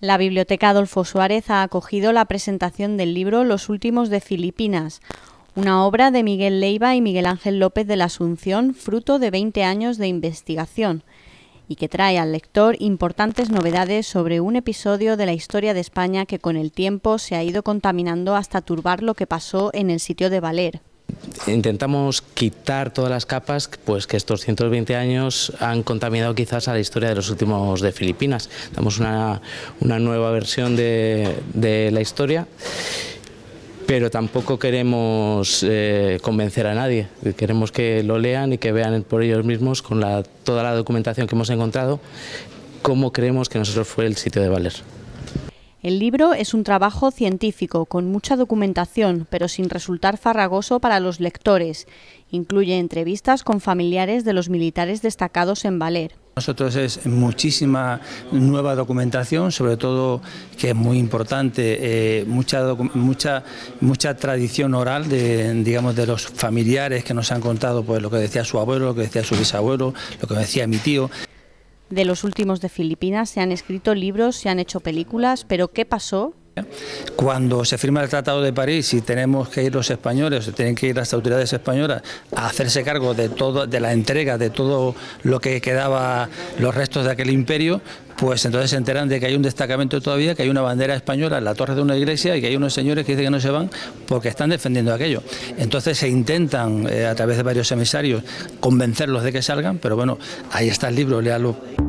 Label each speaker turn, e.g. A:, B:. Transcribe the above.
A: La Biblioteca Adolfo Suárez ha acogido la presentación del libro Los Últimos de Filipinas, una obra de Miguel Leiva y Miguel Ángel López de la Asunción, fruto de 20 años de investigación, y que trae al lector importantes novedades sobre un episodio de la historia de España que con el tiempo se ha ido contaminando hasta turbar lo que pasó en el sitio de Valer
B: intentamos quitar todas las capas pues, que estos 120 años han contaminado quizás a la historia de los últimos de Filipinas. Damos una, nueva versión de, la historia pero tampoco queremos eh, convencer a nadie. Queremos que lo lean y que vean por ellos mismos, con toda la documentación que hemos encontrado, cómo creemos que nosotros fue el sitio de Valer.
A: El libro es un trabajo científico con mucha documentación, pero sin resultar farragoso para los lectores. Incluye entrevistas con familiares de los militares destacados en Valer.
C: Nosotros es muchísima nueva documentación, sobre todo que es muy importante, eh, mucha, mucha, mucha tradición oral de, de los familiares que nos han contado pues, lo que decía su abuelo, lo que decía su bisabuelo, lo que decía mi tío
A: de los últimos de Filipinas. Se han escrito libros, se han hecho películas, pero ¿qué pasó
C: cuando se firma el Tratado de París y tenemos que ir los españoles, tienen que ir las autoridades españolas a hacerse cargo de todo, de la entrega de todo lo que quedaba, los restos de aquel imperio, pues entonces se enteran de que hay un destacamento todavía, que hay una bandera española en la torre de una iglesia y que hay unos señores que dicen que no se van porque están defendiendo aquello. Entonces se intentan, eh, a través de varios emisarios, convencerlos de que salgan, pero bueno, ahí está el libro, léalo.